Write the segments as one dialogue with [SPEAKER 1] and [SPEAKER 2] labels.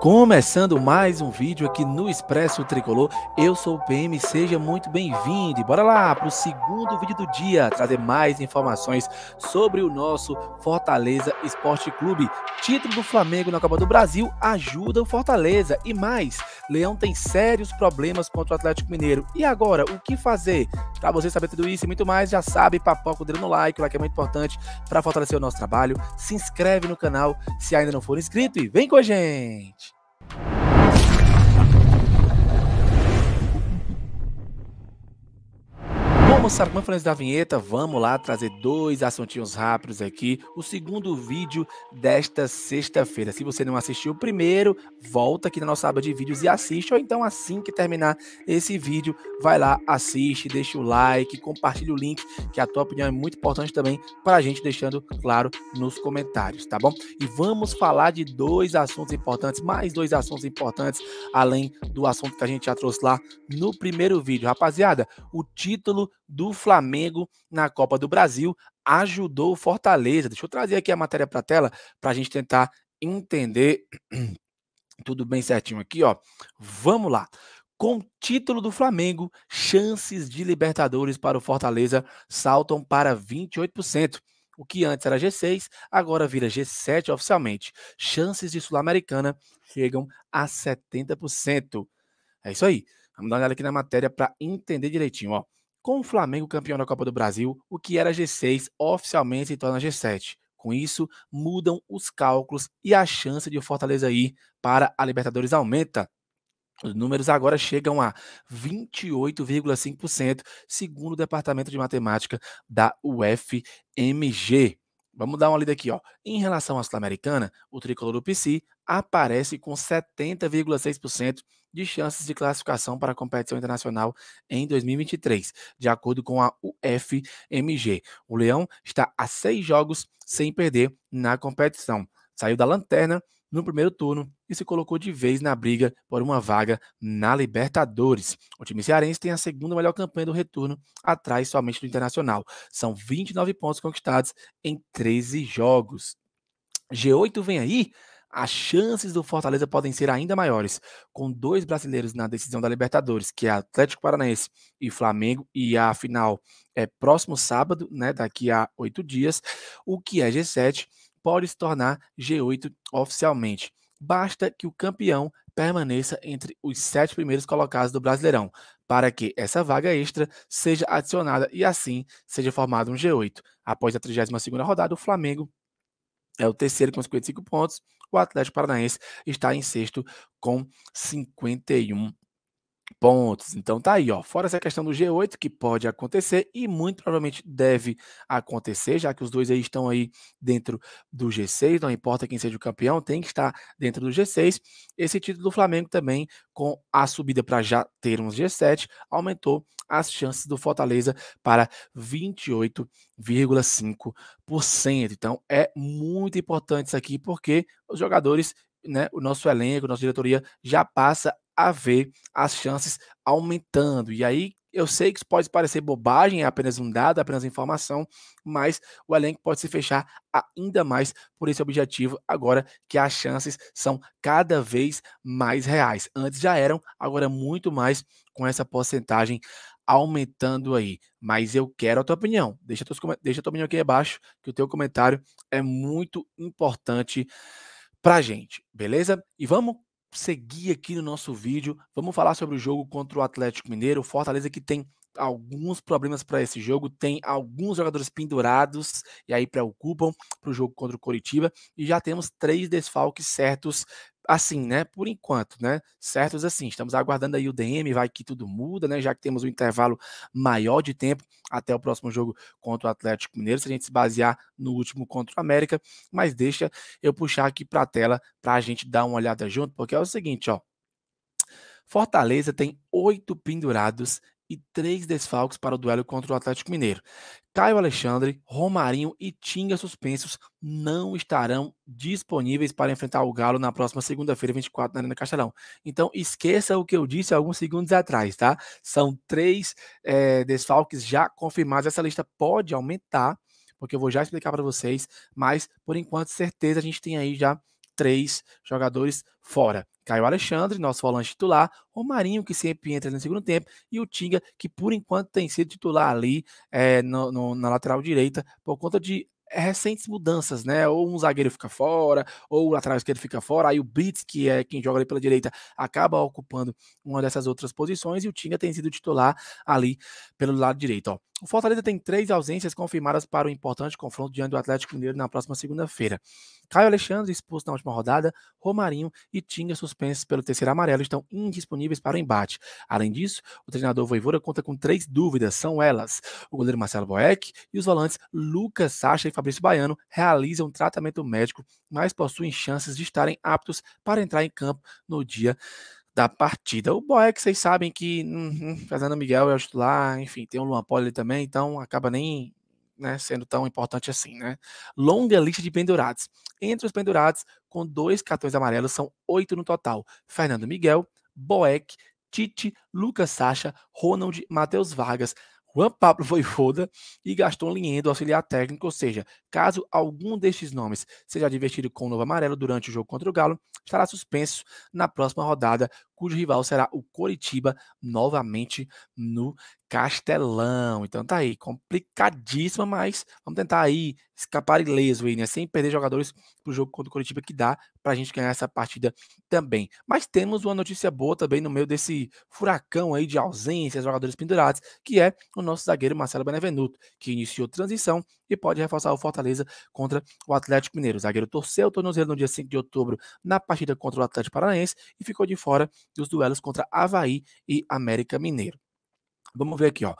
[SPEAKER 1] Começando mais um vídeo aqui no Expresso Tricolor, eu sou o PM, seja muito bem-vindo. Bora lá para o segundo vídeo do dia, trazer mais informações sobre o nosso Fortaleza Esporte Clube. Título do Flamengo na Copa do Brasil ajuda o Fortaleza e mais, Leão tem sérios problemas contra o Atlético Mineiro. E agora, o que fazer? Para você saber tudo isso e muito mais, já sabe, papoca o dedo no like, o like é muito importante para fortalecer o nosso trabalho. Se inscreve no canal se ainda não for inscrito e vem com a gente! Sarmã Francis da Vinheta, vamos lá trazer dois assuntinhos rápidos aqui. O segundo vídeo desta sexta-feira. Se você não assistiu o primeiro, volta aqui na nossa aba de vídeos e assiste. Ou então, assim que terminar esse vídeo, vai lá, assiste, deixa o like, compartilha o link, que a tua opinião é muito importante também para a gente, deixando claro nos comentários, tá bom? E vamos falar de dois assuntos importantes, mais dois assuntos importantes, além do assunto que a gente já trouxe lá no primeiro vídeo. Rapaziada, o título do do Flamengo na Copa do Brasil ajudou o Fortaleza. Deixa eu trazer aqui a matéria para a tela para a gente tentar entender tudo bem certinho aqui, ó. Vamos lá. Com título do Flamengo, chances de Libertadores para o Fortaleza saltam para 28%. O que antes era G6, agora vira G7 oficialmente. Chances de Sul-Americana chegam a 70%. É isso aí. Vamos dar uma olhada aqui na matéria para entender direitinho, ó. Com o Flamengo campeão da Copa do Brasil, o que era G6 oficialmente se torna G7. Com isso, mudam os cálculos e a chance de o Fortaleza ir para a Libertadores aumenta. Os números agora chegam a 28,5%, segundo o Departamento de Matemática da UFMG. Vamos dar uma lida aqui, ó. Em relação à Sul-Americana, o tricolor do PC aparece com 70,6% de chances de classificação para a competição internacional em 2023, de acordo com a UFMG. O Leão está a seis jogos sem perder na competição. Saiu da lanterna no primeiro turno e se colocou de vez na briga por uma vaga na Libertadores. O time cearense tem a segunda melhor campanha do retorno, atrás somente do Internacional. São 29 pontos conquistados em 13 jogos. G8 vem aí as chances do Fortaleza podem ser ainda maiores, com dois brasileiros na decisão da Libertadores, que é Atlético Paranaense e Flamengo, e a final é próximo sábado, né, daqui a oito dias, o que é G7 pode se tornar G8 oficialmente. Basta que o campeão permaneça entre os sete primeiros colocados do Brasileirão, para que essa vaga extra seja adicionada e assim seja formado um G8. Após a 32ª rodada, o Flamengo é o terceiro com 55 pontos. O Atlético Paranaense está em sexto com 51 pontos. Então tá aí, ó. Fora essa questão do G8 que pode acontecer e muito provavelmente deve acontecer, já que os dois aí estão aí dentro do G6, não importa quem seja o campeão, tem que estar dentro do G6. Esse título do Flamengo também com a subida para já ter uns G7 aumentou as chances do Fortaleza para 28,5%. Então é muito importante isso aqui porque os jogadores né, o nosso elenco, nossa diretoria já passa a ver as chances aumentando. E aí eu sei que isso pode parecer bobagem, é apenas um dado, é apenas informação, mas o elenco pode se fechar ainda mais por esse objetivo, agora que as chances são cada vez mais reais. Antes já eram, agora é muito mais com essa porcentagem aumentando aí. Mas eu quero a tua opinião. Deixa, teus, deixa a tua opinião aqui abaixo, que o teu comentário é muito importante pra gente, beleza? E vamos seguir aqui no nosso vídeo. Vamos falar sobre o jogo contra o Atlético Mineiro, Fortaleza que tem alguns problemas para esse jogo, tem alguns jogadores pendurados e aí preocupam para o jogo contra o Coritiba e já temos três desfalques certos assim, né? Por enquanto, né? Certos assim, estamos aguardando aí o DM, vai que tudo muda, né? Já que temos um intervalo maior de tempo até o próximo jogo contra o Atlético Mineiro, se a gente se basear no último contra o América, mas deixa eu puxar aqui para a tela para a gente dar uma olhada junto, porque é o seguinte, ó. Fortaleza tem oito pendurados e três desfalques para o duelo contra o Atlético Mineiro. Caio Alexandre, Romarinho e Tinga suspensos não estarão disponíveis para enfrentar o Galo na próxima segunda-feira, 24, na Arena Castelão. Então, esqueça o que eu disse alguns segundos atrás, tá? São três é, desfalques já confirmados. Essa lista pode aumentar, porque eu vou já explicar para vocês, mas por enquanto, certeza, a gente tem aí já três jogadores fora. Caio Alexandre, nosso volante titular, Romarinho, que sempre entra no segundo tempo, e o Tinga, que por enquanto tem sido titular ali é, no, no, na lateral direita, por conta de recentes mudanças, né? Ou um zagueiro fica fora, ou o lateral esquerdo fica fora, aí o Blitz, que é quem joga ali pela direita, acaba ocupando uma dessas outras posições e o Tinga tem sido titular ali pelo lado direito, ó. O Fortaleza tem três ausências confirmadas para o importante confronto diante do Atlético Mineiro na próxima segunda-feira. Caio Alexandre, expulso na última rodada, Romarinho e Tinga, suspensos pelo terceiro amarelo, estão indisponíveis para o embate. Além disso, o treinador Voivoda conta com três dúvidas, são elas o goleiro Marcelo Boeck e os volantes Lucas Sacha e Fabrício Baiano realizam tratamento médico, mas possuem chances de estarem aptos para entrar em campo no dia da partida. O Boeck, é vocês sabem que hum, Fernando Miguel é o titular, enfim, tem o Luan Poli também, então acaba nem né, sendo tão importante assim, né? Longa lista de pendurados. Entre os pendurados, com dois cartões amarelos, são oito no total. Fernando Miguel, Boeck, Tite, Lucas Sacha, Ronald, Matheus Vargas, Juan Pablo Voivoda e Gaston Liendo, auxiliar técnico, ou seja, caso algum destes nomes seja divertido com o novo amarelo durante o jogo contra o Galo, estará suspenso na próxima rodada, cujo rival será o Coritiba, novamente no Castelão. Então tá aí, complicadíssima, mas vamos tentar aí escapar ileso aí, né? Sem perder jogadores pro jogo contra o Coritiba, que dá pra gente ganhar essa partida também. Mas temos uma notícia boa também no meio desse furacão aí de ausências, jogadores pendurados, que é o nosso zagueiro Marcelo Benevenuto, que iniciou transição e pode reforçar o Fortaleza contra o Atlético Mineiro. O zagueiro torceu o tornozelo no dia 5 de outubro na partida contra o Atlético Paranaense e ficou de fora dos duelos contra Havaí e América Mineiro. Vamos ver aqui, ó.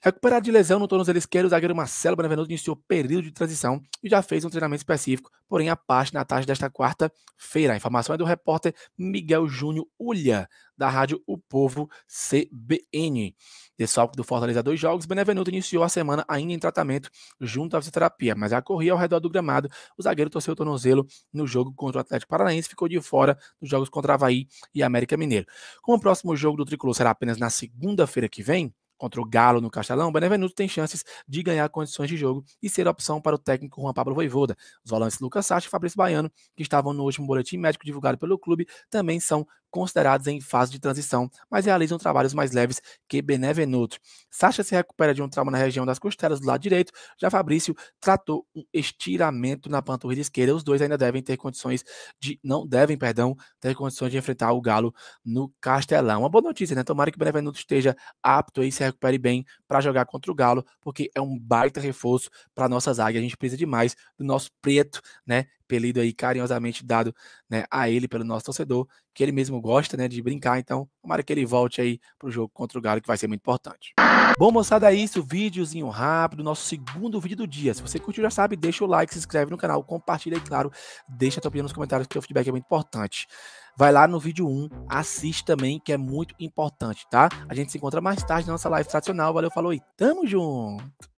[SPEAKER 1] Recuperado de lesão no tornozelo esquerdo, o zagueiro Marcelo Benvenuto iniciou período de transição e já fez um treinamento específico, porém a parte na tarde desta quarta-feira. A informação é do repórter Miguel Júnior Ulha da rádio O Povo CBN. Desfalque do Fortaleza dois jogos, Benevenuto iniciou a semana ainda em tratamento junto à fisioterapia, mas a corrida ao redor do gramado, o zagueiro torceu o tornozelo no jogo contra o Atlético Paranaense, ficou de fora dos jogos contra Havaí e América Mineiro. Como o próximo jogo do Tricolor será apenas na segunda-feira que vem, contra o Galo no Castelão, Benevenuto tem chances de ganhar condições de jogo e ser opção para o técnico Juan Pablo Voivoda. Os volantes Lucas Sacha e Fabrício Baiano, que estavam no último boletim médico divulgado pelo clube, também são considerados em fase de transição, mas realizam trabalhos mais leves que Benevenuto. Sacha se recupera de um trauma na região das costelas do lado direito, já Fabrício tratou um estiramento na panturrilha esquerda. Os dois ainda devem ter condições de não devem, perdão, ter condições de enfrentar o Galo no Castelão. Uma boa notícia, né? Tomara que Benevenuto esteja apto e se recupere bem para jogar contra o Galo, porque é um baita reforço para nossa zaga. A gente precisa demais do nosso preto, né, apelido aí carinhosamente dado né, a ele pelo nosso torcedor, que ele mesmo gosta né, de brincar, então tomara que ele volte aí para o jogo contra o Galo, que vai ser muito importante. Bom, moçada, é isso, vídeozinho rápido, nosso segundo vídeo do dia. Se você curtiu, já sabe, deixa o like, se inscreve no canal, compartilha e, claro, deixa a tua opinião nos comentários, que o feedback é muito importante. Vai lá no vídeo 1, assiste também, que é muito importante, tá? A gente se encontra mais tarde na nossa live tradicional. Valeu, falou e tamo junto!